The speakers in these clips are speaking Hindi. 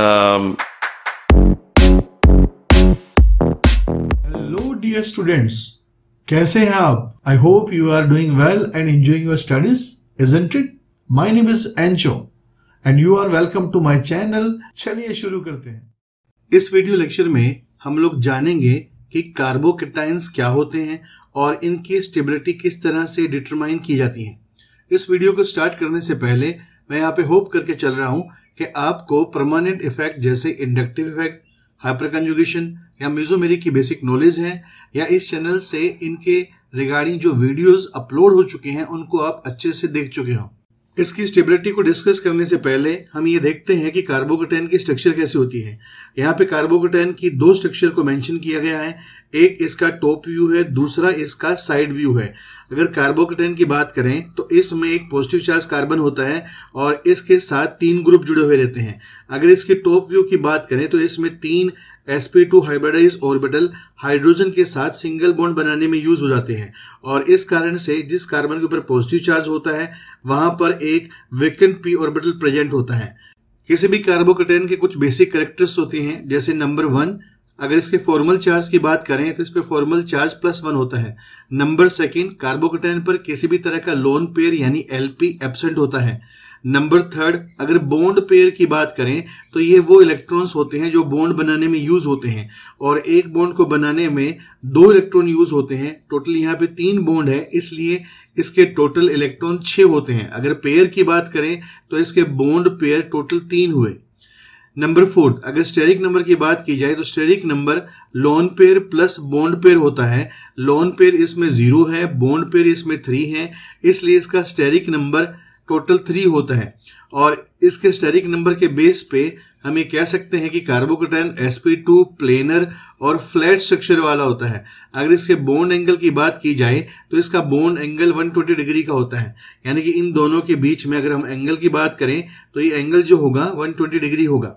Um, Hello, dear students. कैसे हैं आप I hope you are doing well and enjoying your studies isn't it my name is एंचो and you are welcome to my channel चलिए शुरू करते हैं इस वीडियो लेक्चर में हम लोग जानेंगे कि कार्बोकेटाइंस क्या होते हैं और इनकी स्टेबिलिटी किस तरह से डिटरमाइन की जाती है इस वीडियो को स्टार्ट करने से पहले मैं यहाँ पे होप करके चल रहा हूँ कि आपको परमानेंट इफेक्ट जैसे इंडक्टिव इफेक्ट हाइपर कंजुगेशन या म्यूजोमेरी की बेसिक नॉलेज है या इस चैनल से इनके रिगार्डिंग जो वीडियोस अपलोड हो चुके हैं उनको आप अच्छे से देख चुके हो इसकी स्टेबिलिटी को डिस्कस करने से पहले हम ये देखते हैं कि कार्बोकोटेन की स्ट्रक्चर कैसे होती है यहाँ पे कार्बोकोटेन की दो स्ट्रक्चर को मेंशन किया गया है एक इसका टॉप व्यू है दूसरा इसका साइड व्यू है अगर कार्बोकेटाइन की बात करें तो इसमें एक पॉजिटिव चार्ज कार्बन होता है और इसके साथ तीन ग्रुप जुड़े हुए रहते हैं अगर इसके टॉप व्यू की बात करें तो इसमें तीन sp2 हाइब्रिडाइज ऑर्बिटल हाइड्रोजन के साथ सिंगल बॉन्ड बनाने में यूज हो जाते हैं और इस कारण से जिस कार्बन के ऊपर पॉजिटिव चार्ज होता है वहां पर एक वेकेंट पी ऑर्बिटल प्रेजेंट होता है किसी भी कार्बोकेटाइन के कुछ बेसिक करेक्टर्स होते हैं जैसे नंबर वन अगर इसके फॉर्मल चार्ज की बात करें तो इस पर फॉर्मल चार्ज प्लस वन होता है नंबर सेकेंड कार्बोकटाइन पर किसी भी तरह का लोन पेयर यानी पी एबसेंट होता है नंबर थर्ड अगर बॉन्ड पेयर की बात करें तो ये वो इलेक्ट्रॉन्स होते हैं जो बॉन्ड बनाने में यूज होते हैं और एक बॉन्ड को बनाने में दो इलेक्ट्रॉन यूज होते हैं टोटल यहाँ पे तीन बॉन्ड है इसलिए इसके टोटल इलेक्ट्रॉन छः होते हैं अगर पेयर की बात करें तो इसके बॉन्ड पेयर टोटल तीन हुए नंबर फोर्थ अगर स्टेरिक नंबर की बात की जाए तो steric number lone pair plus bond pair होता है लोन पेयर इसमें जीरो है बॉन्ड पेयर इसमें थ्री है इसलिए इसका स्टेरिक नंबर टोटल थ्री होता है और इसके स्टेरिक नंबर के बेस पे हम ये कह सकते हैं कि कार्बोकटाइन टू प्लेनर और फ्लैट स्ट्रक्चर वाला होता है अगर इसके बोन्ड एंगल की बात की जाए तो इसका बोन्ड एंगल 120 डिग्री का होता है यानी कि इन दोनों के बीच में अगर हम एंगल की बात करें तो ये एंगल जो होगा 120 डिग्री होगा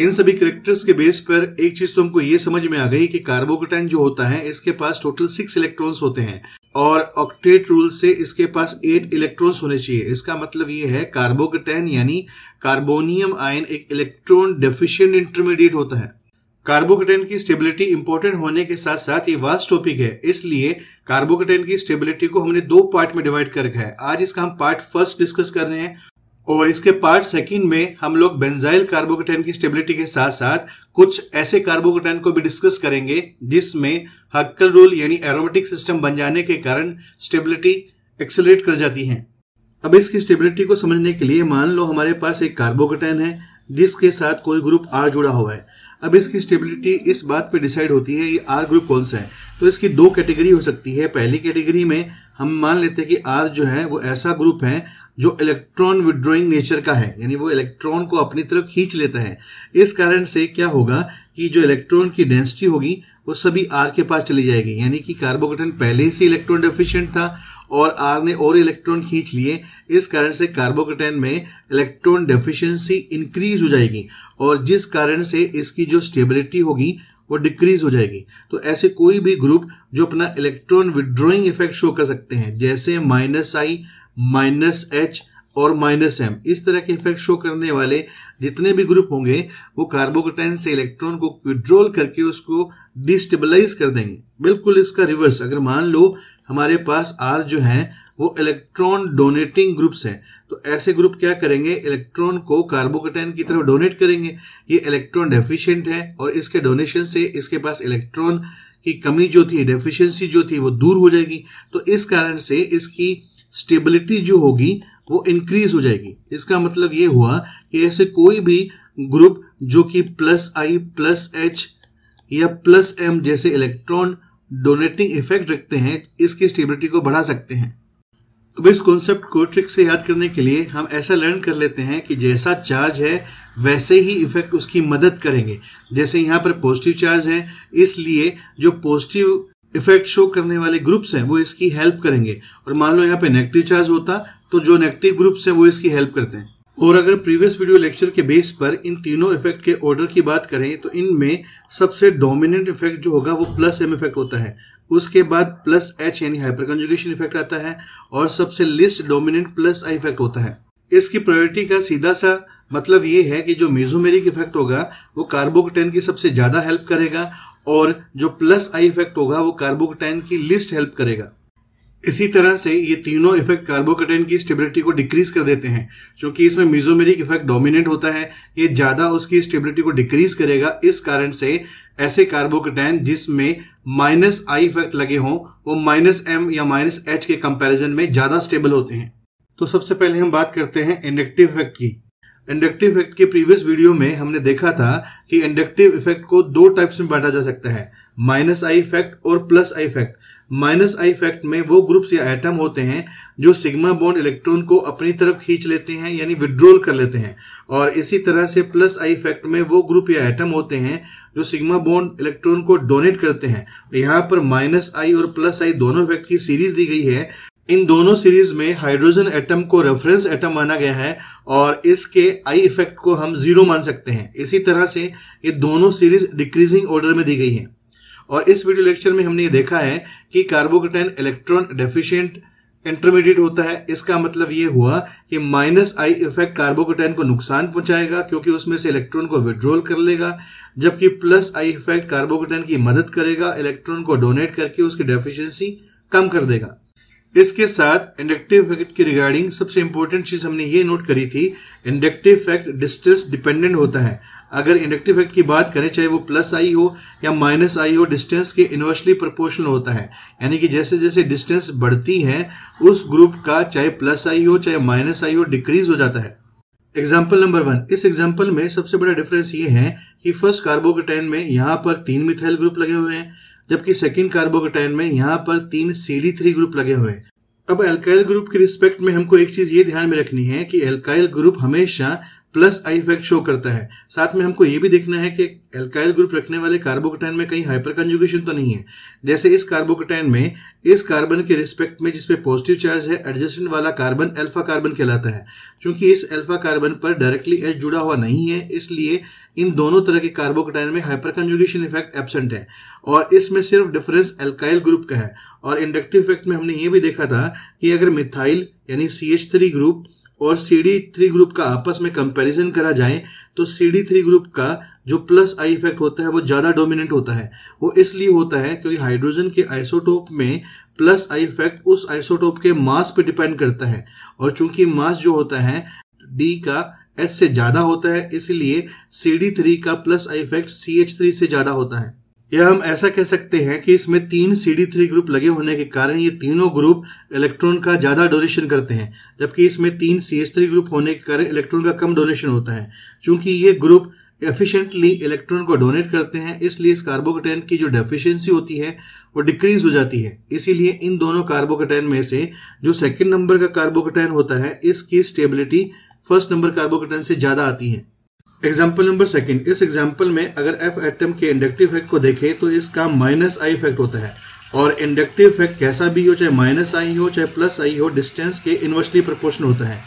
इन सभी करेक्टर्स के बेस पर एक चीज तो हमको ये समझ में आ गई कि कार्बोकोटाइन जो होता है इसके पास टोटल सिक्स इलेक्ट्रॉन्स होते हैं और ऑक्टेट रूल से इसके पास एट इलेक्ट्रॉन्स होने चाहिए इसका मतलब ये है कार्बोकोटाइन यानी कार्बोनियम आयन एक इलेक्ट्रॉन डेफिशियंट इंटरमीडिएट होता है कार्बोकोटाइन की स्टेबिलिटी इंपॉर्टेंट होने के साथ साथ ये वास्ट टॉपिक है इसलिए कार्बोकोटाइन की स्टेबिलिटी को हमने दो पार्ट में डिवाइड कर रखा है आज इसका हम पार्ट फर्स्ट डिस्कस कर रहे हैं और इसके पार्ट सेकंड में हम लोग बेंजाइल कार्बोकेटाइन की स्टेबिलिटी के साथ साथ कुछ ऐसे कार्बोकेटाइन को भी डिस्कस करेंगे जिसमें हक्कल रूल यानी एरोमेटिक सिस्टम बन जाने के कारण स्टेबिलिटी एक्सेलरेट कर जाती है अब इसकी स्टेबिलिटी को समझने के लिए मान लो हमारे पास एक कार्बोकेटाइन है जिसके साथ कोई ग्रुप आर जुड़ा हुआ है अब इसकी स्टेबिलिटी इस बात पर डिसाइड होती है ये आर ग्रुप कौन सा है तो इसकी दो कैटेगरी हो सकती है पहली कैटेगरी में हम मान लेते हैं कि आर जो है वो ऐसा ग्रुप है जो इलेक्ट्रॉन विड्रॉइंग नेचर का है यानी वो इलेक्ट्रॉन को अपनी तरफ खींच लेता है इस कारण से क्या होगा कि जो इलेक्ट्रॉन की डेंसिटी होगी वो सभी आर के पास चली जाएगी यानी कि कार्बोकेटन पहले से इलेक्ट्रॉन डेफिशिएंट था और आर ने और इलेक्ट्रॉन खींच लिए इस कारण से कार्बोकेटन में इलेक्ट्रॉन डेफिशिएंसी इंक्रीज हो जाएगी और जिस कारण से इसकी जो स्टेबिलिटी होगी वो डिक्रीज हो जाएगी तो ऐसे कोई भी ग्रुप जो अपना इलेक्ट्रॉन विड्रॉइंग इफेक्ट शो कर सकते हैं जैसे माइनस आई माइनस एच और माइनस एम इस तरह के इफेक्ट शो करने वाले जितने भी ग्रुप होंगे वो कार्बोकैटायन से इलेक्ट्रॉन को विड्रॉल करके उसको डिस्टेबलाइज कर देंगे बिल्कुल इसका रिवर्स अगर मान लो हमारे पास आर जो है वो इलेक्ट्रॉन डोनेटिंग ग्रुप्स हैं तो ऐसे ग्रुप क्या करेंगे इलेक्ट्रॉन को कार्बोकैटायन की तरफ डोनेट करेंगे ये इलेक्ट्रॉन डेफिशिएंट है और इसके डोनेशन से इसके पास इलेक्ट्रॉन की कमी जो थी डेफिशिएंसी जो थी वो दूर हो जाएगी तो इस कारण से इसकी स्टेबिलिटी जो होगी वो इंक्रीज हो जाएगी इसका मतलब ये हुआ कि ऐसे कोई भी ग्रुप जो कि प्लस आई प्लस एच या प्लस एम जैसे इलेक्ट्रॉन डोनेटिंग इफेक्ट रखते हैं इसकी स्टेबिलिटी को बढ़ा सकते हैं अब इस कॉन्सेप्ट को ट्रिक से याद करने के लिए हम ऐसा लर्न कर लेते हैं कि जैसा चार्ज है वैसे ही इफेक्ट उसकी मदद करेंगे जैसे यहाँ पर पॉजिटिव चार्ज है इसलिए जो पॉजिटिव इफेक्ट शो करने वाले ग्रुप्स हैं वो इसकी हेल्प करेंगे और मान लो यहाँ पे नेगेटिव चार्ज होता तो जो नेगेटिव ग्रुप्स हैं वो इसकी हेल्प करते हैं और अगर प्रीवियस वीडियो लेक्चर के बेस पर इन तीनों इफेक्ट के ऑर्डर की बात करें तो इनमें सबसे डोमिनेंट इफेक्ट जो होगा वो प्लस एम इफेक्ट होता है उसके बाद प्लस एच यानी हाइपर कंजुगेशन इफेक्ट आता है और सबसे least dominant plus I effect होता है इसकी प्रायोरिटी का सीधा सा मतलब ये है कि जो मेजोमेरिक इफेक्ट होगा वो कार्बोकटेन की सबसे ज़्यादा हेल्प करेगा और जो प्लस आई इफेक्ट होगा वो कार्बोकटाइन की लिस्ट हेल्प करेगा इसी तरह से ये तीनों इफेक्ट कार्बोकटाइन की स्टेबिलिटी को डिक्रीज कर देते हैं क्योंकि इसमें मिजोमेरिक इफेक्ट डोमिनेट होता है ये ज़्यादा उसकी स्टेबिलिटी को डिक्रीज करेगा इस कारण से ऐसे कार्बोकटाइन जिसमें माइनस आई इफेक्ट लगे हों वो माइनस एम या माइनस एच के कंपेरिजन में ज़्यादा स्टेबल होते हैं तो सबसे पहले हम बात करते हैं इंडक्टिव इफेक्ट की इंडक्टिव इफेक्ट के प्रीवियस वीडियो में हमने देखा था कि इंडक्टिव इफेक्ट को दो टाइप्स में बांटा जा सकता है माइनस आई इफेक्ट और plus I effect minus I effect में वो ग्रुप्स या एटम होते हैं जो सिग्मा बॉन्ड इलेक्ट्रॉन को अपनी तरफ खींच लेते हैं यानी विड्रोल कर लेते हैं और इसी तरह से प्लस आई इफेक्ट में वो ग्रुप या एटम होते हैं जो सिग्मा बॉन्ड इलेक्ट्रॉन को डोनेट करते हैं यहाँ पर माइनस आई और प्लस आई दोनों इफेक्ट की सीरीज दी गई है इन दोनों सीरीज में हाइड्रोजन एटम को रेफरेंस एटम माना गया है और इसके आई इफेक्ट को हम जीरो मान सकते हैं इसी तरह से ये दोनों सीरीज डिक्रीजिंग ऑर्डर में दी गई हैं और इस वीडियो लेक्चर में हमने ये देखा है कि कार्बोकटाइन इलेक्ट्रॉन डेफिशिएंट इंटरमीडिएट होता है इसका मतलब ये हुआ कि माइनस आई इफेक्ट कार्बोकटाइन को नुकसान पहुंचाएगा क्योंकि उसमें से इलेक्ट्रॉन को विड्रॉल कर लेगा जबकि प्लस आई इफेक्ट कार्बोकटाइन की मदद करेगा इलेक्ट्रॉन को डोनेट करके उसकी डेफिशिएंसी कम कर देगा इसके साथ इंडक्टिव फैक्ट की रिगार्डिंग सबसे इंपॉर्टेंट चीज हमने ये नोट करी थी इंडक्टिव फैक्ट डिस्टेंस डिपेंडेंट होता है अगर इंडक्टिव फैक्ट की बात करें चाहे वो प्लस आई हो या माइनस आई हो डिस्टेंस के इनवर्सली प्रोपोर्शनल होता है यानी कि जैसे जैसे डिस्टेंस बढ़ती है उस ग्रुप का चाहे प्लस आई हो चाहे माइनस आई हो डिक्रीज हो जाता है एग्जाम्पल नंबर वन इस एग्जाम्पल में सबसे बड़ा डिफरेंस ये है कि फर्स्ट कार्बोकेटाइन में यहाँ पर तीन मिथाइल ग्रुप लगे हुए हैं जबकि सेकेंड कार्बोकोटाइन में यहाँ पर तीन सीडी थ्री ग्रुप लगे हुए हैं अब एल्काइल ग्रुप के रिस्पेक्ट में हमको एक चीज ये ध्यान में रखनी है कि एल्काइल ग्रुप हमेशा प्लस आई इफेक्ट शो करता है साथ में हमको ये भी देखना है कि एल्काइल ग्रुप रखने वाले कार्बोकटाइन में कहीं हाइपर कंजुगेशन तो नहीं है जैसे इस कार्बोकटाइन में इस कार्बन के रिस्पेक्ट में जिसपे पॉजिटिव चार्ज है एडजस्टेंट वाला कार्बन अल्फा कार्बन कहलाता है क्योंकि इस अल्फा कार्बन पर डायरेक्टली एच जुड़ा हुआ नहीं है इसलिए इन दोनों तरह के कार्बोकटाइन में हाइपर कंजुगेशन इफेक्ट एबसेंट है और इसमें सिर्फ डिफरेंस एल्काइल ग्रुप का है और इंडक्टिव इफेक्ट में हमने ये भी देखा था कि अगर मिथाइल यानी सी ग्रुप और सी डी थ्री ग्रुप का आपस में कंपैरिजन करा जाए तो सी डी थ्री ग्रुप का जो प्लस आई इफेक्ट होता है वो ज़्यादा डोमिनेंट होता है वो इसलिए होता है क्योंकि हाइड्रोजन के आइसोटोप में प्लस आई इफेक्ट उस आइसोटोप के मास पे डिपेंड करता है और चूंकि मास जो होता है डी का एच से ज़्यादा होता है इसलिए सी डी थ्री का plus I effect C H three से ज़्यादा होता है यह हम ऐसा कह सकते हैं कि इसमें तीन सी डी थ्री ग्रुप लगे होने के कारण ये तीनों ग्रुप इलेक्ट्रॉन का ज़्यादा डोनेशन करते हैं जबकि इसमें तीन सी एस थ्री ग्रुप होने के कारण इलेक्ट्रॉन का कम डोनेशन होता है चूंकि ये ग्रुप एफिशिएंटली इलेक्ट्रॉन को डोनेट करते हैं इसलिए इस कार्बोकटैन की जो डेफिशिएंसी होती है वो डिक्रीज हो जाती है इसीलिए इन दोनों कार्बोकटैन में से जो सेकेंड नंबर का कार्बोकटैन होता है इसकी स्टेबिलिटी फर्स्ट नंबर कार्बोकटैन से ज़्यादा आती है एग्जाम्पल नंबर सेकेंड इस एग्जाम्पल में अगर एफ एटम के इंडक्टिव इफेक्ट को देखें तो इसका माइनस आई इफेक्ट होता है और इंडक्टिव इफेक्ट कैसा भी हो चाहे माइनस आई हो चाहे प्लस आई हो डिस्टेंस के इन्वर्सली प्रपोर्शन होता है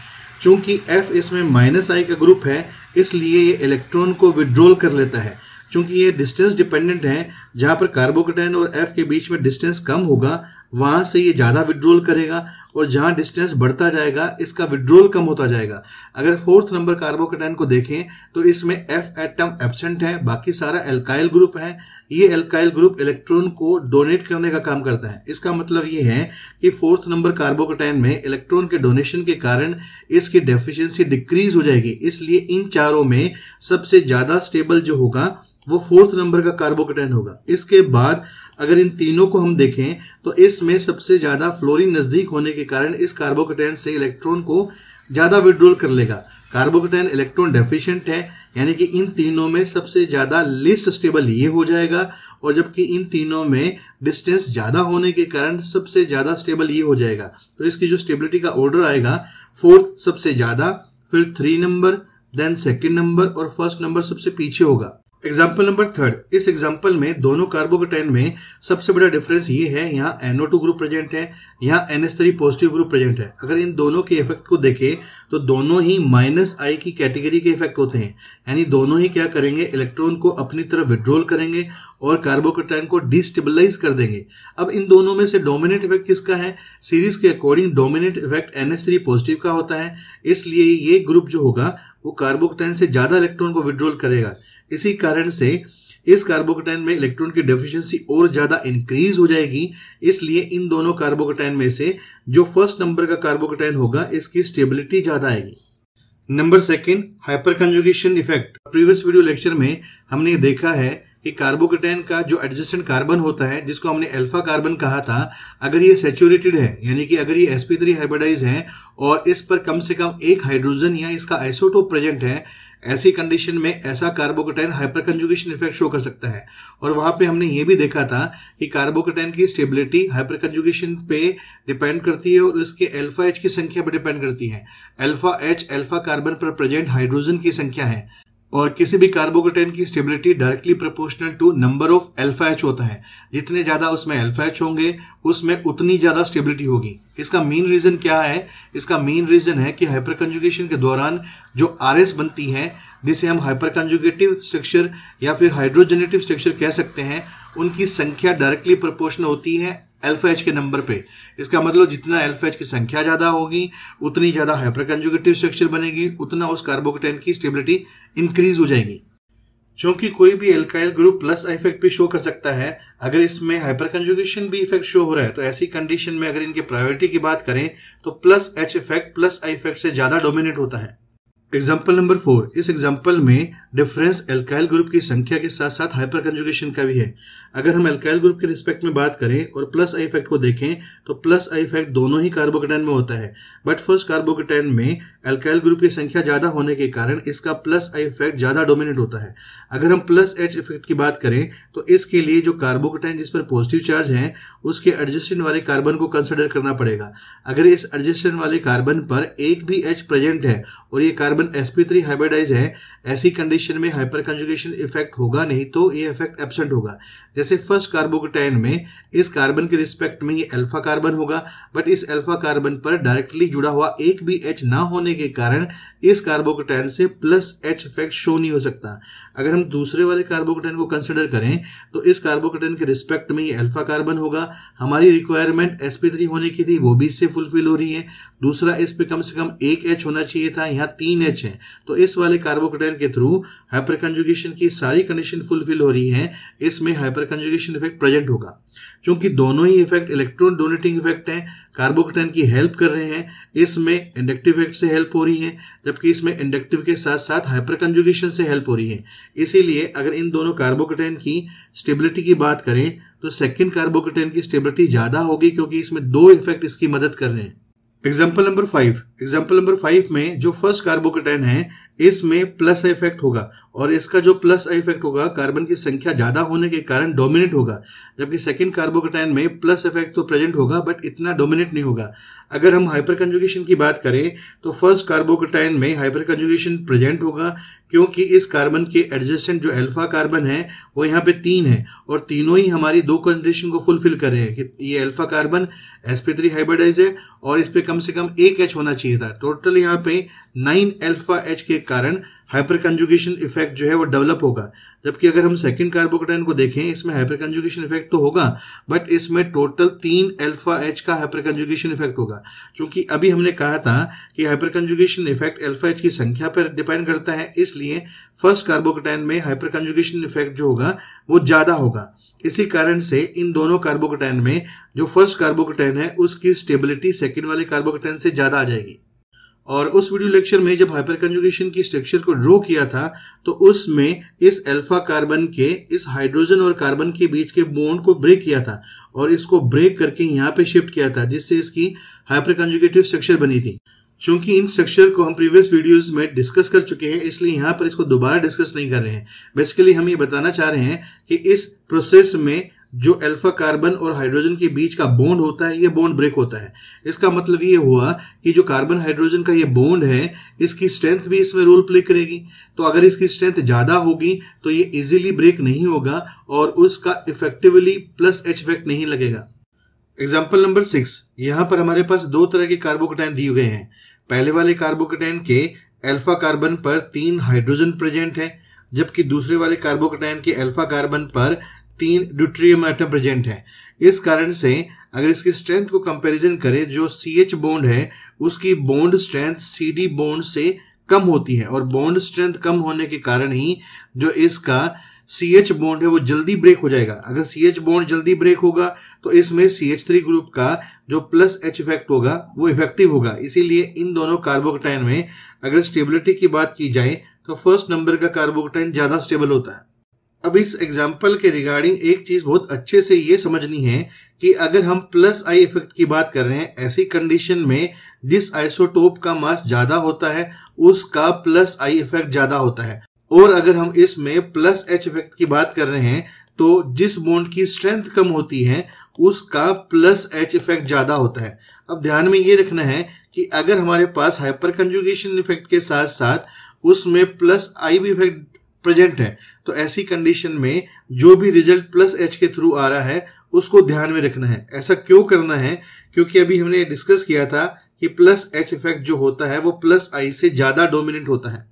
चूंकि एफ इसमें माइनस आई का ग्रुप है इसलिए ये इलेक्ट्रॉन को विड्रॉल कर लेता है चूंकि ये डिस्टेंस डिपेंडेंट है जहाँ पर कार्बोकटेन और एफ के बीच में डिस्टेंस कम होगा वहाँ से ये ज़्यादा विड्रोल करेगा और जहाँ डिस्टेंस बढ़ता जाएगा इसका विड्रोल कम होता जाएगा अगर फोर्थ नंबर कार्बोकेटाइन को देखें तो इसमें एफ एटम एबसेंट है बाकी सारा एल्काइल ग्रुप है ये एल्काइल ग्रुप इलेक्ट्रॉन को डोनेट करने का काम करता है इसका मतलब ये है कि फोर्थ नंबर कार्बोकेटाइन में इलेक्ट्रॉन के डोनेशन के कारण इसकी डेफिशिएंसी डिक्रीज हो जाएगी इसलिए इन चारों में सबसे ज़्यादा स्टेबल जो होगा वो फोर्थ नंबर का कार्बोकेटाइन होगा इसके बाद अगर इन तीनों को हम देखें तो इसमें सबसे ज़्यादा फ्लोरीन नज़दीक होने के कारण इस कार्बोकटैन से इलेक्ट्रॉन को ज़्यादा विड्रोल कर लेगा कार्बोकटैन इलेक्ट्रॉन डेफिशिएंट है यानी कि इन तीनों में सबसे ज़्यादा लिस्ट स्टेबल ये हो जाएगा और जबकि इन तीनों में डिस्टेंस ज़्यादा होने के कारण सबसे ज़्यादा स्टेबल ये हो जाएगा तो इसकी जो स्टेबिलिटी का ऑर्डर आएगा फोर्थ सबसे ज़्यादा फिर three number then second number और फर्स्ट नंबर सबसे पीछे होगा एग्जाम्पल नंबर थर्ड इस एग्जाम्पल में दोनों कार्बोकेटाइन में सबसे बड़ा डिफरेंस ये है यहाँ एनओ टू ग्रुप प्रेजेंट है यहाँ N S three positive group present है अगर इन दोनों के इफेक्ट को देखें तो दोनों ही माइनस आई की कैटेगरी के इफेक्ट होते हैं यानी दोनों ही क्या करेंगे इलेक्ट्रॉन को अपनी तरफ विड्रोल करेंगे और कार्बोकेटाइन को डिस्टेबलाइज कर देंगे अब इन दोनों में से डोमिनेंट इफेक्ट किसका है सीरीज के according dominate effect N S three positive का होता है इसलिए ये ग्रुप जो होगा वो कार्बोकेटाइन से ज्यादा इलेक्ट्रॉन को विड्रोल करेगा इसी कारण से इस कार्बोकोटाइन में इलेक्ट्रॉन की डेफिशिएंसी और ज्यादा इंक्रीज हो जाएगी इसलिए इन दोनों कार्बोकोटाइन में से जो फर्स्ट नंबर का कार्बोकोटाइन होगा इसकी स्टेबिलिटी ज्यादा आएगी number second hyperconjugation effect previous video lecture में हमने देखा है कि कार्बोकेटाइन का जो एडजस्टेंट कार्बन होता है जिसको हमने अल्फा कार्बन कहा था अगर ये सेचुरेटेड है यानी कि अगर ये एसपी थ्री हाइब्रिडाइज है और इस पर कम से कम एक हाइड्रोजन या इसका आइसोटोप प्रेजेंट है ऐसी कंडीशन में ऐसा carbocation hyperconjugation effect show कर सकता है और वहां पे हमने ये भी देखा था कि कार्बोकोटाइन की स्टेबिलिटी हाइपर कंजुगेशन पे डिपेंड करती है और इसके अल्फा एच की संख्या पर डिपेंड करती है अल्फा एच अल्फा कार्बन पर प्रेजेंट हाइड्रोजन की संख्या है और किसी भी कार्बोकेटेन की stability directly proportional to number of alpha H होता है जितने ज़्यादा उसमें अल्फा एच होंगे उसमें उतनी ज़्यादा स्टेबिलिटी होगी इसका मेन रीज़न क्या है इसका मेन रीज़न है कि हाइपर कंजुगेशन के दौरान जो आर एस बनती है जिसे हम हाइपर कंजुगेटिव स्ट्रक्चर या फिर हाइड्रोजेनेटिव स्ट्रक्चर कह सकते हैं उनकी संख्या डायरेक्टली प्रोपोर्शनल होती है एल्फा एच के नंबर पे इसका मतलब जितना एल्फा एच की संख्या ज़्यादा होगी उतनी ज़्यादा हाइपर कंजुगेटिव स्ट्रक्चर बनेगी उतना उस कार्बोकेटाइन की स्टेबिलिटी इंक्रीज हो जाएगी क्योंकि कोई भी एल्काइल ग्रुप प्लस इफेक्ट भी शो कर सकता है अगर इसमें हाइपर कंजुगेशन भी इफेक्ट शो हो रहा है तो ऐसी कंडीशन में अगर इनके प्रायोरिटी की बात करें तो plus H effect plus I effect से ज़्यादा डोमिनेट होता है एग्जाम्पल नंबर फोर इस एग्जाम्पल में डिफरेंस एल्काइल ग्रुप की संख्या के साथ साथ हाइपर कंजुगेशन का भी है अगर हम एल्काइल ग्रुप के रिस्पेक्ट में बात करें और प्लस आई इफेक्ट को देखें तो प्लस आई इफेक्ट दोनों ही कार्बोकेटाइन में होता है बट फर्स्ट कार्बोकेटाइन में एल्काइल ग्रुप की संख्या ज़्यादा होने के कारण इसका प्लस आई इफेक्ट ज़्यादा डोमिनेट होता है अगर हम प्लस एच इफेक्ट की बात करें तो इसके लिए जो कार्बोकेटाइन जिस पर पॉजिटिव चार्ज है उसके एडजस्टेंट वाले कार्बन को कंसिडर करना पड़ेगा अगर इस एडजस्टेंट वाले कार्बन पर एक भी एच प्रेजेंट है और ये कार्बन कार्बन sp3 हाइब्रिडाइज है ऐसी कंडीशन में हाइपर कंजुगेशन इफेक्ट होगा नहीं तो ये इफेक्ट एबसेंट होगा जैसे फर्स्ट कार्बोकोटाइन में इस कार्बन के रिस्पेक्ट में ये अल्फा कार्बन होगा बट इस अल्फा कार्बन पर डायरेक्टली जुड़ा हुआ एक भी एच ना होने के कारण इस कार्बोकोटाइन से प्लस एच इफेक्ट शो नहीं हो सकता अगर हम दूसरे वाले कार्बोकोटाइन को कंसिडर करें तो इस कार्बोकोटाइन के रिस्पेक्ट में ये अल्फा कार्बन होगा हमारी रिक्वायरमेंट sp3 होने की थी वो भी इससे फुलफिल हो रही है दूसरा इस पर कम से कम एक एच होना चाहिए था यहाँ तीन एच है तो इस वाले कार्बोकोटाइन के थ्रू हाइपर कंजुगेशन की सारी कंडीशन फुलफिल हो रही है इसमें हाइपर कंजुगेशन इफेक्ट प्रेजेंट होगा क्योंकि दोनों ही इफेक्ट इलेक्ट्रॉन डोनेटिंग इफेक्ट हैं कार्बोकोटाइन की हेल्प कर रहे हैं इसमें इंडक्टिव इफेक्ट से हेल्प हो रही है जबकि इसमें इंडक्टिव के साथ साथ हाइपर कंजुगेशन से हेल्प हो रही है इसीलिए अगर इन दोनों कार्बोकोटाइन की स्टेबिलिटी की बात करें तो सेकेंड कार्बोकोटाइन की स्टेबिलिटी ज़्यादा होगी क्योंकि इसमें दो इफेक्ट इसकी मदद कर रहे हैं example number five example number five में जो फर्स्ट कार्बोकैटायन है इसमें प्लस इफेक्ट होगा और इसका जो प्लस इफेक्ट होगा कार्बन की संख्या ज्यादा होने के कारण डोमिनेट होगा जबकि सेकेंड कार्बोकैटायन में प्लस इफेक्ट तो प्रेजेंट होगा बट इतना डोमिनेट नहीं होगा अगर हम हाइपर कंजुगेशन की बात करें तो फर्स्ट कार्बोकोटाइन में हाइपर कंजुगेशन प्रेजेंट होगा क्योंकि इस कार्बन के एडजस्टेंट जो अल्फा कार्बन है वो यहाँ पे तीन है और तीनों ही हमारी दो कंडीशन को फुलफिल कर रहे हैं कि ये alpha carbon S P three hybridize है और इस पर कम से कम एक एच होना चाहिए था टोटल यहाँ पे नाइन एल्फा एच के कारण हाइपर कंजुगेशन इफेक्ट जो है वो डेवलप होगा जबकि अगर हम सेकंड कार्बोकोटाइन को देखें इसमें हाइपर कंजुगेशन इफेक्ट तो होगा बट इसमें टोटल तीन अल्फा एच का हाइपर कंजुगेशन इफेक्ट होगा क्योंकि अभी हमने कहा था कि hyperconjugation effect alpha H की संख्या पर डिपेंड करता है इसलिए फर्स्ट कार्बोकोटाइन में हाइपर कंजुगेशन इफेक्ट जो होगा वो ज़्यादा होगा इसी कारण से इन दोनों कार्बोकोटाइन में जो फर्स्ट कार्बोकोटाइन है उसकी स्टेबिलिटी सेकेंड वाले कार्बोकोटाइन से ज़्यादा आ जाएगी और उस वीडियो लेक्चर में जब हाइपर कंजुगेशन की स्ट्रक्चर को ड्रॉ किया था तो उसमें इस अल्फा कार्बन के इस हाइड्रोजन और कार्बन के बीच के बोन्ड को ब्रेक किया था और इसको ब्रेक करके यहाँ पे शिफ्ट किया था जिससे इसकी हाइपर कंजुगेटिव स्ट्रक्चर बनी थी चूंकि इन स्ट्रक्चर को हम प्रीवियस वीडियोस में डिस्कस कर चुके हैं इसलिए यहाँ पर इसको दोबारा डिस्कस नहीं कर रहे हैं बेसिकली हम ये बताना चाह रहे हैं कि इस प्रोसेस में जो अल्फा कार्बन और हाइड्रोजन के बीच का बॉन्ड होता है ये बॉन्ड ब्रेक होता है इसका मतलब ये हुआ कि जो कार्बन हाइड्रोजन का ये बॉन्ड है इसकी स्ट्रेंथ भी इसमें रोल प्ले करेगी तो अगर इसकी स्ट्रेंथ ज़्यादा होगी तो ये इजीली ब्रेक नहीं होगा और उसका इफेक्टिवली प्लस एच इफेक्ट नहीं लगेगा एग्जाम्पल नंबर सिक्स यहाँ पर हमारे पास दो तरह के कार्बोकोटाइन दिए गए हैं पहले वाले कार्बोकोटाइन के एल्फा कार्बन पर तीन हाइड्रोजन प्रेजेंट है जबकि दूसरे वाले कार्बोकोटाइन के अल्फा कार्बन पर तीन ड्यूट्रियम एटम प्रेजेंट है इस कारण से अगर इसकी स्ट्रेंथ को कंपैरिजन करें जो सी एच बॉन्ड है उसकी bond strength C D bond से कम होती है और बॉन्ड स्ट्रेंथ कम होने के कारण ही जो इसका सी एच बॉन्ड है वो जल्दी ब्रेक हो जाएगा अगर सी एच बॉन्ड जल्दी ब्रेक होगा तो इसमें सी एच थ्री ग्रुप का जो प्लस एच इफेक्ट होगा वो इफेक्टिव होगा इसीलिए इन दोनों कार्बोकटाइन में अगर स्टेबिलिटी की बात की जाए तो फर्स्ट नंबर का कार्बोकटाइन ज़्यादा स्टेबल होता है अब इस एग्जाम्पल के रिगार्डिंग एक चीज बहुत अच्छे से ये समझनी है कि अगर हम प्लस आई इफेक्ट की बात कर रहे हैं ऐसी कंडीशन में जिस आइसोटोप का मास ज्यादा होता है उसका प्लस आई इफेक्ट ज्यादा होता है और अगर हम इसमें प्लस एच इफेक्ट की बात कर रहे हैं तो जिस बॉन्ड की स्ट्रेंथ कम होती है उसका प्लस एच इफेक्ट ज्यादा होता है अब ध्यान में ये रखना है कि अगर हमारे पास हाइपर कंजुगेशन इफेक्ट के साथ साथ उसमें प्लस आई भी इफेक्ट प्रेजेंट है तो ऐसी कंडीशन में जो भी रिजल्ट प्लस एच के थ्रू आ रहा है उसको ध्यान में रखना है ऐसा क्यों करना है क्योंकि अभी हमने डिस्कस किया था कि प्लस एच इफेक्ट जो होता है वो प्लस आई से ज्यादा डोमिनेंट होता है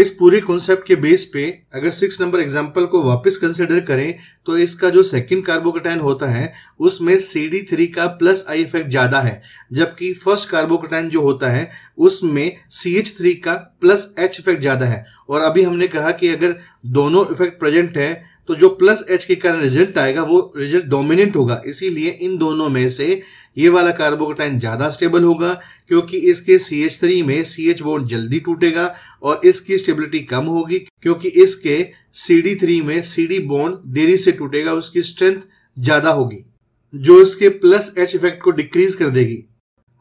इस पूरे कॉन्सेप्ट के बेस पे अगर सिक्स नंबर एग्जाम्पल को वापस कंसिडर करें तो इसका जो सेकंड कार्बोकटाइन होता है उसमें सी डी थ्री का प्लस आई इफेक्ट ज़्यादा है जबकि फर्स्ट कार्बोकटाइन जो होता है उसमें सी एच थ्री का प्लस एच इफेक्ट ज़्यादा है और अभी हमने कहा कि अगर दोनों इफेक्ट प्रेजेंट है तो जो प्लस एच के कारण रिजल्ट आएगा वो रिजल्ट डोमिनेंट होगा इसीलिए इन दोनों में से ये वाला कार्बोकटाइन ज़्यादा स्टेबल होगा क्योंकि इसके सी एच थ्री में सी एच बोन जल्दी टूटेगा और इसकी स्टेबिलिटी कम होगी क्योंकि इसके सी डी थ्री में सी डी बोन देरी से टूटेगा उसकी स्ट्रेंथ ज़्यादा होगी जो इसके प्लस एच इफेक्ट को डिक्रीज कर देगी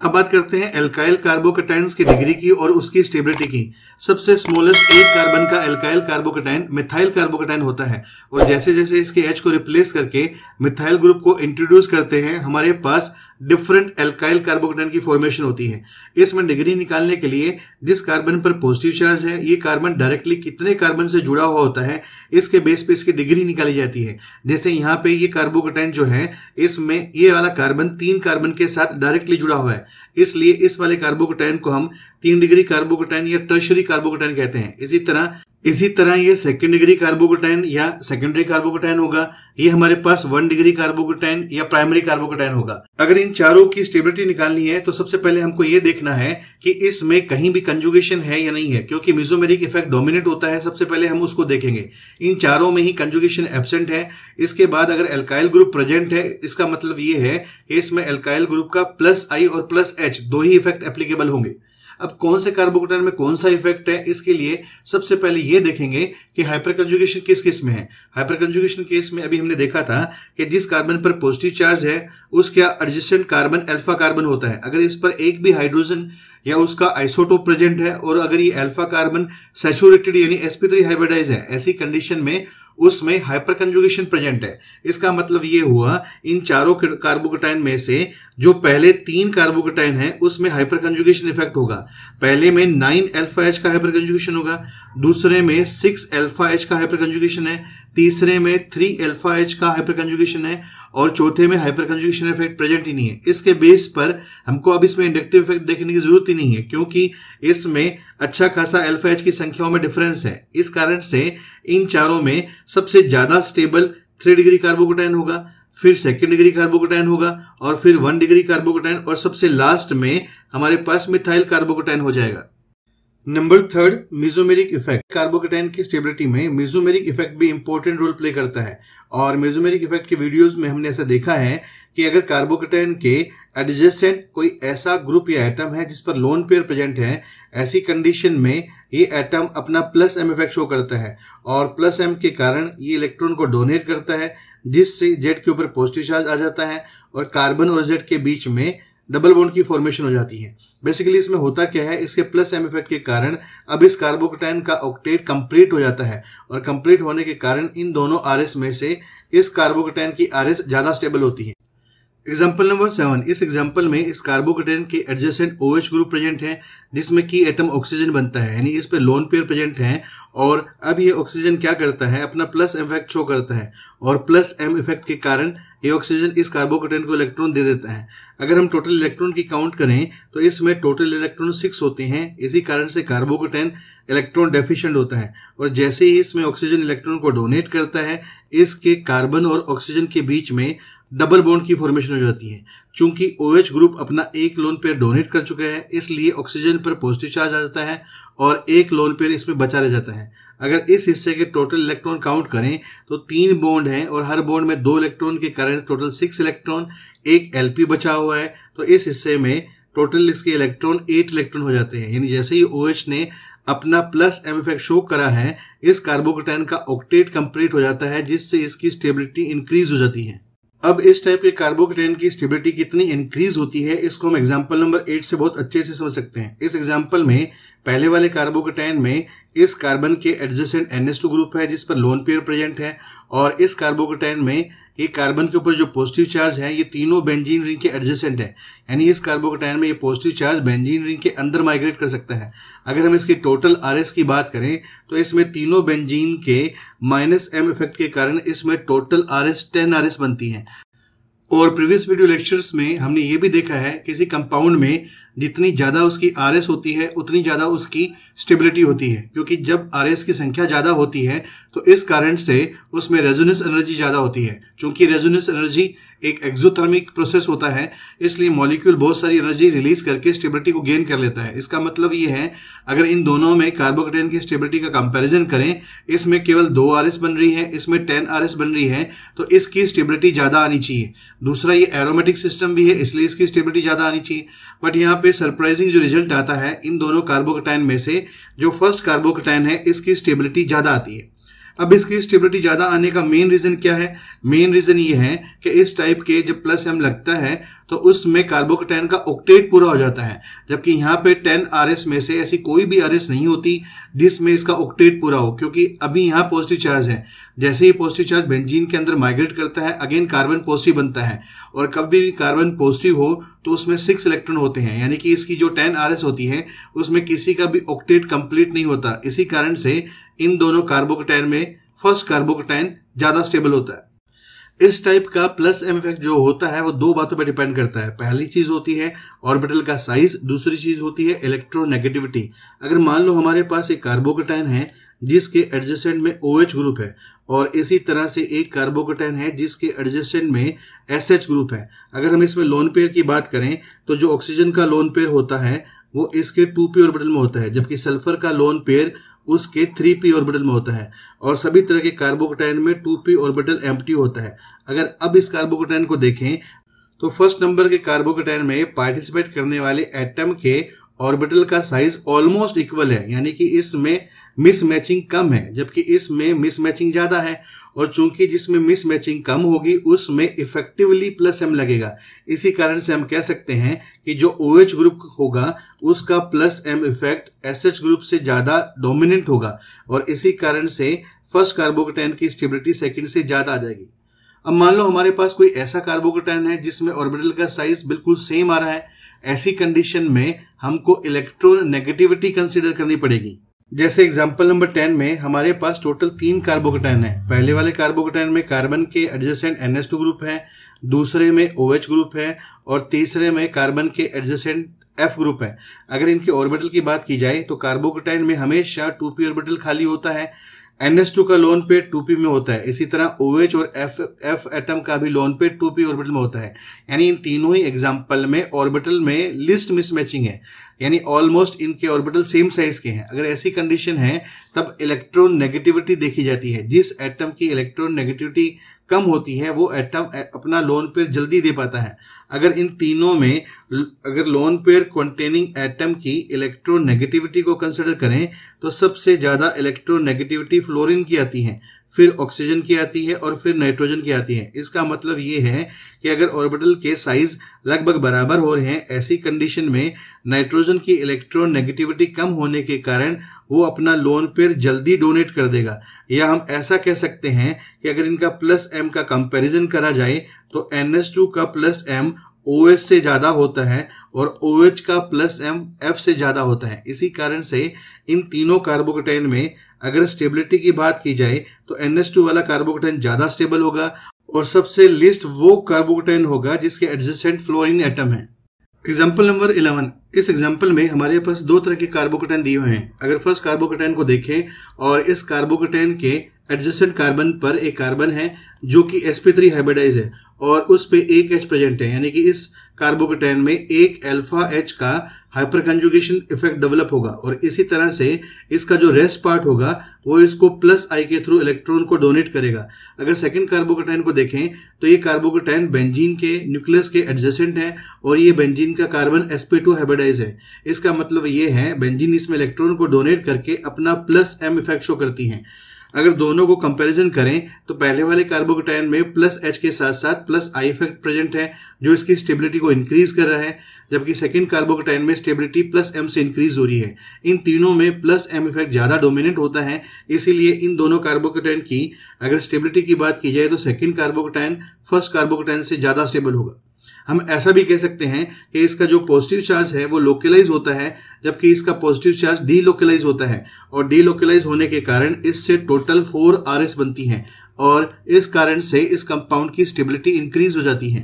अब बात करते हैं एल्काइल कार्बोकटाइन की डिग्री की और उसकी स्टेबिलिटी की सबसे स्मॉलेस्ट एक कार्बन का एल्काइल कार्बोकटाइन मिथाइल कार्बोकटाइन होता है और जैसे जैसे इसके एच को रिप्लेस करके मिथाइल ग्रुप को इंट्रोड्यूस करते हैं हमारे पास डिफरेंट एल्काइल कार्बोकेटाइन की फॉर्मेशन होती है इसमें डिग्री निकालने के लिए जिस कार्बन पर पॉजिटिव चार्ज है ये कार्बन डायरेक्टली कितने कार्बन से जुड़ा हुआ होता है इसके बेस पे इसकी डिग्री निकाली जाती है जैसे यहाँ पे ये कार्बोकेटाइन जो है इसमें ये वाला कार्बन तीन कार्बन के साथ डायरेक्टली जुड़ा हुआ है इसलिए इस वाले कार्बोकेटाइन को हम तीन डिग्री कार्बोकेटाइन या टर्शरी कार्बोकेटाइन कहते हैं इसी तरह इसी तरह ये सेकेंड डिग्री कार्बोकोटाइन या सेकेंडरी कार्बोकोटाइन होगा ये हमारे पास वन डिग्री कार्बोकोटाइन या प्राइमरी कार्बोकोटाइन होगा अगर इन चारों की स्टेबिलिटी निकालनी है तो सबसे पहले हमको ये देखना है कि इसमें कहीं भी कंजुगेशन है या नहीं है क्योंकि मिजोमेरिक इफेक्ट डोमिनेट होता है सबसे पहले हम उसको देखेंगे इन चारों में ही कंजुगेशन एबसेंट है इसके बाद अगर एल्काइल ग्रुप प्रेजेंट है इसका मतलब ये है कि इसमें एल्काइल ग्रुप का प्लस आई और प्लस एच दो ही इफेक्ट एप्लीकेबल होंगे अब कौन से कार्बोकेटाइन में कौन सा इफेक्ट है इसके लिए सबसे पहले ये देखेंगे कि हाइपर कंजुगेशन किस किस में है हाइपर कंजुगेशन केस में अभी हमने देखा था कि जिस कार्बन पर पॉजिटिव चार्ज है उसका एडजस्टेंट कार्बन अल्फा कार्बन होता है अगर इस पर एक भी हाइड्रोजन या उसका आइसोटोप प्रेजेंट है और अगर ये अल्फा कार्बन सेचुरेटेड यानी एसपी थ्री हाइब्रिडाइज है ऐसी कंडीशन में उसमें हाइपर कंजुगेशन प्रेजेंट है इसका मतलब ये हुआ इन चारों कार्बोकेटाइन में से जो पहले तीन कार्बोकेटाइन है उसमें हाइपर कंजुगेशन इफेक्ट होगा पहले में नाइन एल्फा एच का हाइपर कंजुगेशन होगा दूसरे में सिक्स एल्फा एच का हाइपर कंजुगेशन है तीसरे में थ्री एल्फा एच का हाइपर कंजुगेशन है और चौथे में हाइपर कंजुगेशन इफेक्ट प्रेजेंट ही नहीं है इसके बेस पर हमको अब इसमें इंडक्टिव इफेक्ट देखने की जरूरत ही नहीं है क्योंकि इसमें अच्छा खासा एल्फा एच की संख्याओं में डिफरेंस है इस कारण से इन चारों में सबसे ज्यादा स्टेबल थ्री डिग्री कार्बोकोटाइन होगा फिर सेकेंड डिग्री कार्बोकोटाइन होगा और फिर वन डिग्री कार्बोकोटाइन और सबसे लास्ट में हमारे पास मिथाइल कार्बोकोटाइन हो जाएगा number third mesomeric effect carbocation की स्टेबिलिटी में मिजोमेरिक इफेक्ट भी इंपॉर्टेंट रोल प्ले करता है और मिजोमेरिक इफेक्ट के वीडियोस में हमने ऐसा देखा है कि अगर कार्बोकेटाइन के एडजेसेंट कोई ऐसा ग्रुप या एटम है जिस पर लोन पेयर प्रेजेंट है ऐसी कंडीशन में ये एटम अपना प्लस एम इफेक्ट शो करता है और प्लस एम के कारण ये इलेक्ट्रॉन को डोनेट करता है जिससे जेड के ऊपर पॉजिटिव चार्ज आ जाता है और कार्बन और जेड के बीच में डबल बॉन्ड की फॉर्मेशन हो जाती है बेसिकली इसमें होता क्या है इसके प्लस एम इफेक्ट के कारण अब इस कार्बोकोटाइन का ऑक्टेट कंप्लीट हो जाता है और कंप्लीट होने के कारण इन दोनों आर में से इस कार्बोकोटाइन की आर ज़्यादा स्टेबल होती है एग्जाम्पल नंबर सेवन इस एग्जाम्पल में इस कार्बोकेटेन के adjacent O OH group present है जिसमें कि एटम ऑक्सीजन बनता है यानी इस पे लोन पेयर प्रेजेंट है और अब ये ऑक्सीजन क्या करता है अपना प्लस एम इफेक्ट शो करता है और प्लस एम इफेक्ट के कारण ये ऑक्सीजन इस कार्बोकेटेन को इलेक्ट्रॉन दे देता है अगर हम टोटल इलेक्ट्रॉन की काउंट करें तो इसमें टोटल इलेक्ट्रॉन सिक्स होते हैं इसी कारण से कार्बोकेटेन इलेक्ट्रॉन डेफिशिएंट होता है और जैसे ही इसमें ऑक्सीजन इलेक्ट्रॉन को डोनेट करता है इसके कार्बन और ऑक्सीजन के बीच में डबल बॉन्ड की फॉर्मेशन हो जाती है चूंकि ओ OH ग्रुप अपना एक लोन पेयर डोनेट कर चुके हैं इसलिए ऑक्सीजन पर पॉजिटिव चार्ज आ जाता है और एक लोन पेयर इसमें बचा रह जाता है अगर इस हिस्से के टोटल इलेक्ट्रॉन काउंट करें तो तीन बॉन्ड हैं और हर बॉन्ड में दो इलेक्ट्रॉन के कारण टोटल सिक्स इलेक्ट्रॉन एक एल बचा हुआ है तो इस हिस्से में टोटल इसके इलेक्ट्रॉन एट इलेक्ट्रॉन हो जाते हैं यानी जैसे ही ओ OH ने अपना प्लस एम इफेक्ट शो करा है इस कार्बोकोटाइन का ऑक्टेट कंप्लीट हो जाता है जिससे इसकी स्टेबिलिटी इंक्रीज हो जाती है अब इस टाइप के कार्बोकेटाइन की स्टेबिलिटी कितनी इंक्रीज होती है इसको हम एग्जाम्पल नंबर एट से बहुत अच्छे से समझ सकते हैं इस एग्जाम्पल में पहले वाले कार्बोकेटाइन में इस कार्बन के एडजस्टेंट एन ग्रुप है जिस पर लोन पेयर प्रेजेंट है और इस कार्बोकोटाइन में ये कार्बन के ऊपर जो पॉजिटिव चार्ज है ये तीनों बेंजीन रिंग के एडजस्टेंट है यानी इस कार्बोकोटाइन में ये पॉजिटिव चार्ज बेंजीन रिंग के अंदर माइग्रेट कर सकता है अगर हम इसकी टोटल आर की बात करें तो इसमें तीनों बेंजीन के माइनस एम इफेक्ट के कारण इसमें टोटल आर एस टेन बनती है और प्रीवियस वीडियो लेक्चर्स में हमने ये भी देखा है किसी कंपाउंड में जितनी ज़्यादा उसकी आर होती है उतनी ज़्यादा उसकी स्टेबिलिटी होती है क्योंकि जब आर की संख्या ज़्यादा होती है तो इस कारण से उसमें रेजोनेंस एनर्जी ज़्यादा होती है क्योंकि रेजोनेंस एनर्जी एक एक्जोथर्मिक प्रोसेस होता है इसलिए मॉलिक्यूल बहुत सारी एनर्जी रिलीज करके स्टेबिलिटी को गेन कर लेता है इसका मतलब ये है अगर इन दोनों में कार्बोकेटाइन की स्टेबिलिटी का कंपैरिजन करें इसमें केवल दो आर बन रही है इसमें टेन आर बन रही है तो इसकी स्टेबिलिटी ज़्यादा आनी चाहिए दूसरा ये एरोमेटिक सिस्टम भी है इसलिए इसकी स्टेबिलिटी ज़्यादा आनी चाहिए बट यहाँ पे सरप्राइजिंग जो रिजल्ट आता है इन दोनों कार्बोकेटाइन में से जो फर्स्ट कार्बोकेटाइन है इसकी स्टेबिलिटी ज़्यादा आती है अब इसकी स्टेबिलिटी ज़्यादा आने का मेन रीज़न क्या है मेन रीज़न ये है कि इस टाइप के जब प्लस एम लगता है तो उसमें कार्बोकोटेन का ऑक्टेट पूरा हो जाता है जबकि यहाँ पे टेन आर में से ऐसी कोई भी आर नहीं होती जिसमें इसका ऑक्टेट पूरा हो क्योंकि अभी यहाँ पॉजिटिव चार्ज है जैसे ही पॉजिटिव चार्ज बेंजीन के अंदर माइग्रेट करता है अगेन कार्बन पॉजिटिव बनता है और कभी भी कार्बन पॉजिटिव हो तो उसमें सिक्स इलेक्ट्रॉन होते हैं यानी कि इसकी जो टेन आर होती है उसमें किसी का भी ऑक्टेट कंप्लीट नहीं होता इसी कारण से इन दोनों कार्बोकटाइन में फर्स्ट कार्बोकटाइन ज़्यादा स्टेबल होता है इस टाइप का प्लस एम इफेक्ट जो होता है वो दो बातों पर डिपेंड करता है पहली चीज़ होती है ऑर्बिटल का साइज दूसरी चीज़ होती है इलेक्ट्रोनेगेटिविटी अगर मान लो हमारे पास एक कार्बोकटाइन है जिसके एडजेसेंट में ओ OH ग्रुप है और इसी तरह से एक कार्बोकोटेन है जिसके एडजेसेंट में एस एच ग्रुप है अगर हम इसमें लोन पेयर की बात करें तो जो ऑक्सीजन का लोन पेयर होता है वो इसके टू पी ऑर्बिटल में होता है जबकि सल्फर का लोन पेयर उसके थ्री पी ऑर्बिटल में होता है और सभी तरह के कार्बोकोटाइन में टू पी ऑर्बिटल एम्प्टी होता है अगर अब इस कार्बोकोटाइन को देखें तो फर्स्ट नंबर के कार्बोकोटाइन में पार्टिसिपेट करने वाले एटम के ऑर्बिटल का साइज ऑलमोस्ट इक्वल है यानी कि इसमें मिसमैचिंग कम है जबकि इसमें मिसमैचिंग ज़्यादा है और चूंकि जिसमें मिसमैचिंग कम होगी उसमें इफेक्टिवली प्लस एम लगेगा इसी कारण से हम कह सकते हैं कि जो ओ OH ग्रुप होगा उसका plus M effect S H group से ज़्यादा डोमिनेंट होगा और इसी कारण से फर्स्ट कार्बोकेटाइन की स्टेबिलिटी सेकेंड से ज़्यादा आ जाएगी अब मान लो हमारे पास कोई ऐसा कार्बोकेटाइन है जिसमें ऑर्बिटल का साइज बिल्कुल सेम आ रहा है ऐसी कंडीशन में हमको इलेक्ट्रॉन नेगेटिविटी कंसिडर करनी पड़ेगी जैसे एग्जाम्पल नंबर टेन में हमारे पास टोटल तीन कार्बोकोटाइन है पहले वाले कार्बोकोटाइन में कार्बन के एडजेसेंट एन टू ग्रुप है दूसरे में ओ OH ग्रुप है और तीसरे में कार्बन के एडजेसेंट एफ ग्रुप है अगर इनके ऑर्बिटल की बात की जाए तो कार्बोकटैन में हमेशा टू पी ऑर्बिटल खाली होता है टू का लोन पेड पी में होता है इसी तरह ओ OH और एफ एफ एटम का भी लोन पेड पी ऑर्बिटल में होता है यानी इन तीनों ही एग्जाम्पल में ऑर्बिटल में लिस्ट मिसमैचिंग है यानी ऑलमोस्ट इनके ऑर्बिटल सेम साइज के हैं अगर ऐसी कंडीशन है तब इलेक्ट्रॉन नेगेटिविटी देखी जाती है जिस एटम की इलेक्ट्रॉन नेगेटिविटी कम होती है वो एटम अपना लोन पे जल्दी दे पाता है अगर इन तीनों में अगर लोन पेयर कंटेनिंग एटम की इलेक्ट्रोनेगेटिविटी को कंसिडर करें तो सबसे ज़्यादा इलेक्ट्रोनेगेटिविटी फ्लोरिन की आती है फिर ऑक्सीजन की आती है और फिर नाइट्रोजन की आती है इसका मतलब ये है कि अगर ऑर्बिटल के साइज लगभग बराबर हो रहे हैं ऐसी कंडीशन में नाइट्रोजन की इलेक्ट्रॉन नेगेटिविटी कम होने के कारण वो अपना लोन पेयर जल्दी डोनेट कर देगा या हम ऐसा कह सकते हैं कि अगर इनका प्लस एम का कंपेरिजन करा जाए तो एन का प्लस एम ओ से ज़्यादा होता है और ओ OH का प्लस एम एफ से ज़्यादा होता है इसी कारण से इन तीनों कार्बोकटाइन में अगर स्टेबिलिटी की बात की जाए तो एन एस टू वाला कार्बोकोटेन ज़्यादा स्टेबल होगा और सबसे लिस्ट वो कार्बोकोटेन होगा जिसके एडजस्टेंट फ्लोरिन एटम है एग्जाम्पल नंबर इलेवन इस एग्जाम्पल में हमारे पास दो तरह के कार्बोकटाइन दिए हुए हैं अगर फर्स्ट कार्बोकटाइन को देखें और इस कार्बोकटाइन के एडजस्टेंट कार्बन पर एक कार्बन है जो कि sp3 हाइब्रिडाइज है और उस पे एक एच प्रेजेंट है यानी कि इस कार्बोकोटेन में एक अल्फा एच का हाइपर कंजुगेशन इफेक्ट डेवलप होगा और इसी तरह से इसका जो रेस्ट पार्ट होगा वो इसको प्लस आई के थ्रू इलेक्ट्रॉन को डोनेट करेगा अगर सेकेंड कार्बोकोटेन को देखें तो ये कार्बोकोटेन बेंजीन के न्यूक्लियस के एडजस्टेंट है और ये बेंजीन का कार्बन sp2 हाइब्रिडाइज है इसका मतलब ये है बेंजीन इसमें इलेक्ट्रॉन को डोनेट करके अपना प्लस एम इफेक्ट शो करती है अगर दोनों को कंपैरिजन करें तो पहले वाले कार्बोकोटाइन में प्लस एच के साथ साथ प्लस आई इफेक्ट प्रेजेंट है जो इसकी स्टेबिलिटी को इंक्रीज कर रहा है जबकि सेकेंड कार्बोकोटाइन में स्टेबिलिटी प्लस एम से इंक्रीज हो रही है इन तीनों में प्लस एम इफेक्ट ज़्यादा डोमिनेट होता है इसीलिए इन दोनों कार्बोकोटाइन की अगर स्टेबिलिटी की बात की जाए तो सेकेंड कार्बोकोटाइन फर्स्ट कार्बोकोटाइन से ज़्यादा स्टेबल होगा हम ऐसा भी कह सकते हैं कि इसका जो पॉजिटिव चार्ज है वो लोकलाइज होता है जबकि इसका पॉजिटिव चार्ज डीलोकलाइज होता है और डीलोकलाइज होने के कारण इससे टोटल फोर आर बनती हैं और इस कारण से इस कंपाउंड की स्टेबिलिटी इंक्रीज हो जाती है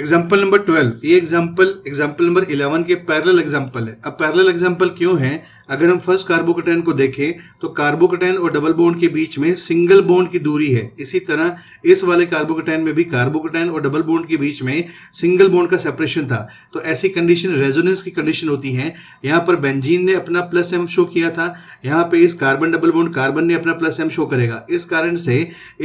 एग्जाम्पल नंबर ट्वेल्व ये एग्जाम्पल एग्जाम्पल नंबर इलेवन के पैरल एग्जाम्पल है अब पैरल एग्जाम्पल क्यों है अगर हम फर्स्ट कार्बोकटैन को देखें तो कार्बोकटैन और डबल बोन्ड के बीच में सिंगल बोन्ड की दूरी है इसी तरह इस वाले कार्बोकटैन में भी कार्बोकटैन और डबल बोन्ड के बीच में सिंगल बोन्ड का सेपरेशन था तो ऐसी कंडीशन रेजोनेंस की कंडीशन होती है यहाँ पर बेंजीन ने अपना प्लस एम शो किया था यहाँ पर इस कार्बन डबल बोन्ड कार्बन ने अपना प्लस एम शो करेगा इस कारण से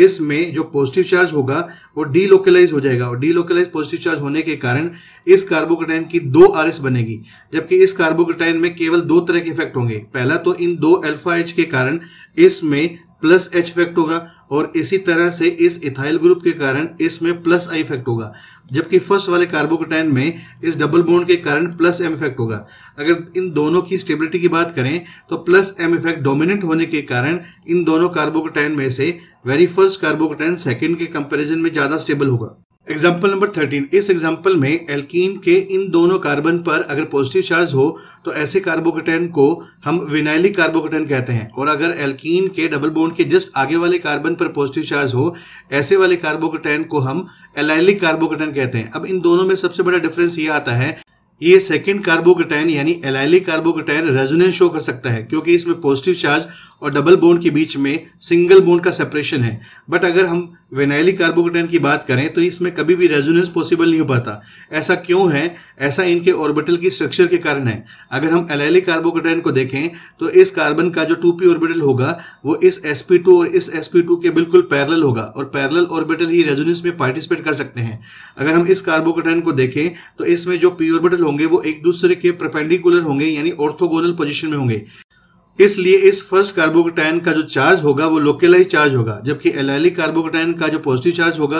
इसमें जो पॉजिटिव चार्ज होगा वो डीलोकलाइज हो जाएगा और डीलोकलाइज पॉजिटिव चार्ज होने के कारण इस कार्बोकटैन की दो आर बनेगी जबकि इस कार्बोकटैन में केवल दो तरह के इफेक्ट इफेक्ट होंगे पहला तो इन दो अल्फा एच के कारण इसमें प्लस एच इफेक्ट होगा और इसी तरह से इस इथाइल ग्रुप के कारण इसमें प्लस आई इफेक्ट होगा जबकि फर्स्ट वाले कार्बोकोटाइन में इस डबल बॉन्ड के कारण प्लस एम इफेक्ट होगा अगर इन दोनों की स्टेबिलिटी की बात करें तो प्लस एम इफेक्ट डोमिनेंट होने के कारण इन दोनों कार्बोकोटाइन में से वेरी फर्स्ट कार्बोकोटाइन सेकेंड के कंपेरिजन में ज़्यादा स्टेबल होगा एग्जाम्पल नंबर थर्टीन इस एग्जाम्पल में एल्कीन के इन दोनों कार्बन पर अगर पॉजिटिव चार्ज हो तो ऐसे कार्बोकोटेन को हम विनाइलिक कार्बोकोटेन कहते हैं और अगर एल्कीन के डबल बोन के जस्ट आगे वाले कार्बन पर पॉजिटिव चार्ज हो ऐसे वाले कार्बोकोटेन को हम एलाइलिक कार्बोकोटेन कहते हैं अब इन दोनों में सबसे बड़ा डिफरेंस ये आता है ये सेकेंड कार्बोकटाइन यानी एलाइली कार्बोकटाइन रेजोनेंस शो कर सकता है क्योंकि इसमें पॉजिटिव चार्ज और डबल बोन के बीच में सिंगल बोन का सेपरेशन है बट अगर हम वेनाइली कार्बोकटाइन की बात करें तो इसमें कभी भी रेजोनेंस पॉसिबल नहीं हो पाता ऐसा क्यों है ऐसा इनके ऑर्बिटल की स्ट्रक्चर के कारण है अगर हम एलाइली कार्बोकटाइन को देखें तो इस कार्बन का जो टू ऑर्बिटल होगा वो इस एस और इस एस के बिल्कुल पैरल होगा और पैरल ऑर्बिटल ही रेजोनेंस में पार्टिसिपेट कर सकते हैं अगर हम इस कार्बोकटाइन को देखें तो इसमें जो पी ऑर्बिटल होंगे वो एक दूसरे के परपेंडिकुलर होंगे यानी ऑर्थोगोनल पोजिशन में होंगे इसलिए इस फर्स्ट कार्बोकोटाइन का जो चार्ज होगा वो लोकेलाइज चार्ज होगा जबकि एलाइलिक कार्बोकोटाइन का जो पॉजिटिव चार्ज होगा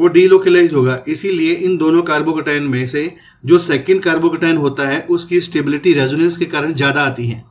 वो डीलोकेलाइज होगा इसीलिए इन दोनों कार्बोकोटाइन में से जो सेकेंड कार्बोकोटाइन होता है उसकी स्टेबिलिटी रेजोनेंस के कारण ज़्यादा आती है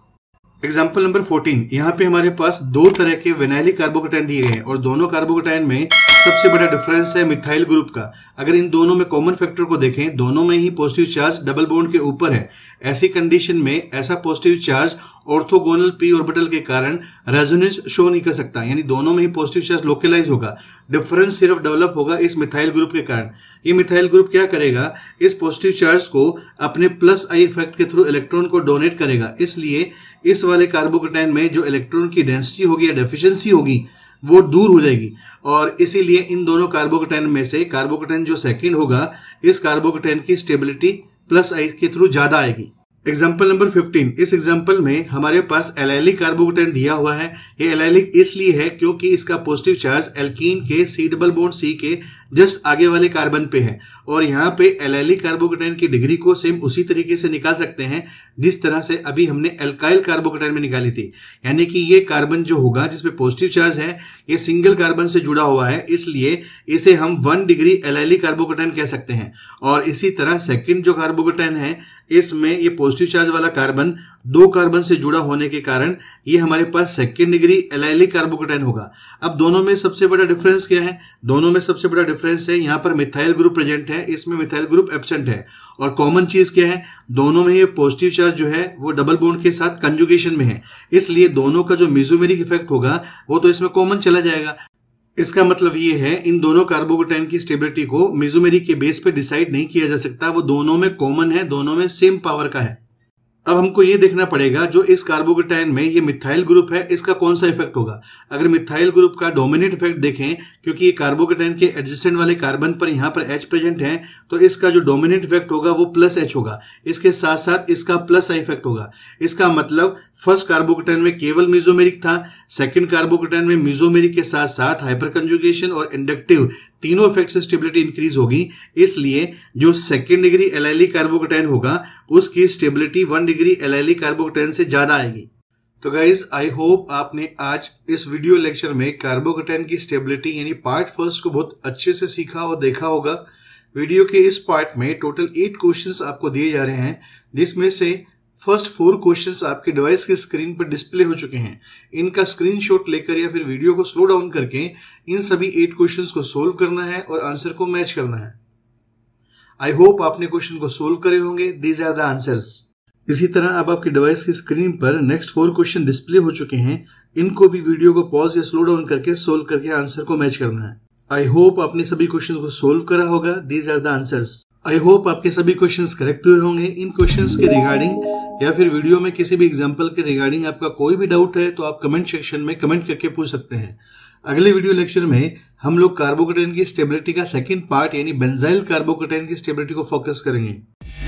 एग्जाम्पल नंबर 14 यहाँ पे हमारे पास दो तरह के वेनाइली कार्बोकोटाइन दिए गए हैं और दोनों कार्बोकोटाइन में सबसे बड़ा डिफरेंस है मिथाइल ग्रुप का अगर इन दोनों में कॉमन फैक्टर को देखें दोनों में ही पॉजिटिव चार्ज डबल बोन्ड के ऊपर है ऐसी कंडीशन में ऐसा positive charge orthogonal P orbital के कारण रेजोनेंस शो नहीं कर सकता यानी दोनों में ही पॉजिटिव चार्ज लोकलाइज होगा डिफरेंस सिर्फ डेवलप होगा इस मिथाइल ग्रुप के कारण ये मिथाइल ग्रुप क्या करेगा इस पॉजिटिव चार्ज को अपने प्लस आई इफेक्ट के थ्रू इलेक्ट्रॉन को डोनेट करेगा इसलिए इस वाले कार्बोकटाइन में जो इलेक्ट्रॉन की डेंसिटी होगी या डेफिशिएंसी होगी वो दूर हो जाएगी और इसीलिए इन दोनों कार्बोकटाइन में से कार्बोकटाइन जो सेकंड होगा इस कार्बोकटाइन की स्टेबिलिटी प्लस आई के थ्रू ज़्यादा आएगी एग्जाम्पल नंबर 15 इस एग्जाम्पल में हमारे पास एलैलिक कार्बोकटाइन दिया हुआ है ये एलैलिक इसलिए है क्योंकि इसका पॉजिटिव चार्ज एल्कीन के सी डबल बोन सी के जस्ट आगे वाले कार्बन पे है और यहाँ पे एलैली कार्बोकोटाइन की डिग्री को सेम उसी तरीके से निकाल सकते हैं जिस तरह से अभी हमने एल्काइल कार्बोकोटाइन में निकाली थी यानी कि ये कार्बन जो होगा जिसपे पॉजिटिव चार्ज है ये सिंगल कार्बन से जुड़ा हुआ है इसलिए इसे हम वन डिग्री एलैली कार्बोकोटाइन कह सकते हैं और इसी तरह सेकेंड जो कार्बोकोटाइन है इसमें ये पॉजिटिव चार्ज वाला कार्बन दो कार्बन से जुड़ा होने के कारण ये हमारे पास सेकेंड डिग्री एलैली कार्बोकोटाइन होगा अब दोनों में सबसे बड़ा डिफरेंस क्या है दोनों में सबसे बड़ा डिफरेंस है यहाँ पर मिथाइल ग्रुप प्रेजेंट है इसमें मिथाइल ग्रुप एबसेंट है और कॉमन चीज क्या है दोनों में ये पॉजिटिव चार्ज जो है वो डबल बोन्ड के साथ कंजुगेशन में है इसलिए दोनों का जो मिजोमेरिक इफेक्ट होगा वो तो इसमें कॉमन चला जाएगा इसका मतलब ये है इन दोनों कार्बोकोटाइन की स्टेबिलिटी को मिजोमेरिक के बेस पर डिसाइड नहीं किया जा सकता वो दोनों में कॉमन है दोनों में सेम पावर का है अब हमको ये देखना पड़ेगा जो इस कार्बोकेटाइन में ये मिथाइल ग्रुप है इसका कौन सा इफेक्ट होगा अगर मिथाइल ग्रुप का डोमिनेट इफेक्ट देखें क्योंकि ये कार्बोकेटाइन के एडजस्टेंट वाले कार्बन पर यहाँ पर एच प्रेजेंट है तो इसका जो डोमिनेट इफेक्ट होगा वो प्लस एच होगा इसके साथ साथ इसका प्लस इफेक्ट होगा इसका मतलब फर्स्ट कार्बोकेटाइन में केवल मिजोमेरिक था सेकेंड कार्बोकेटाइन में मिजोमेरिक के साथ साथ हाइपर कंजुगेशन और इंडक्टिव तीनों इफेक्ट से स्टेबिलिटी इंक्रीज होगी इसलिए जो सेकेंड डिग्री एल एल होगा उसकी stability one degree L L से ज़्यादा आएगी तो गाइज आई होप आपने आज इस वीडियो लेक्चर में कार्बोकटैन की स्टेबिलिटी यानी पार्ट फर्स्ट को बहुत अच्छे से सीखा और देखा होगा वीडियो के इस पार्ट में टोटल एट क्वेश्चंस आपको दिए जा रहे हैं जिसमें से फर्स्ट फोर क्वेश्चंस आपके डिवाइस के स्क्रीन पर डिस्प्ले हो चुके हैं इनका स्क्रीनशॉट लेकर या फिर वीडियो को स्लो डाउन करके इन सभी एट क्वेश्चंस को सोल्व करना है और आंसर को मैच करना है आई होप आपने क्वेश्चन को सोल्व करे होंगे दीज आर द आंसर्स इसी तरह अब आपके डिवाइस की स्क्रीन पर नेक्स्ट फोर क्वेश्चन डिस्प्ले हो चुके हैं इनको भी वीडियो को पॉज या स्लो डाउन करके सोल्व करके आंसर को मैच करना है आई होप आपने सभी क्वेश्चन को सोल्व करा होगा these are the answers I hope आपके सभी क्वेश्चन करेक्ट हुए होंगे इन क्वेश्चन के रिगार्डिंग या फिर वीडियो में किसी भी एग्जाम्पल के रिगार्डिंग आपका कोई भी डाउट है तो आप कमेंट सेक्शन में कमेंट करके पूछ सकते हैं अगले वीडियो लेक्चर में हम लोग कार्बोकोटेन की स्टेबिलिटी का सेकेंड पार्ट यानी बेंजाइल कार्बोकोटेन की स्टेबिलिटी को फोकस करेंगे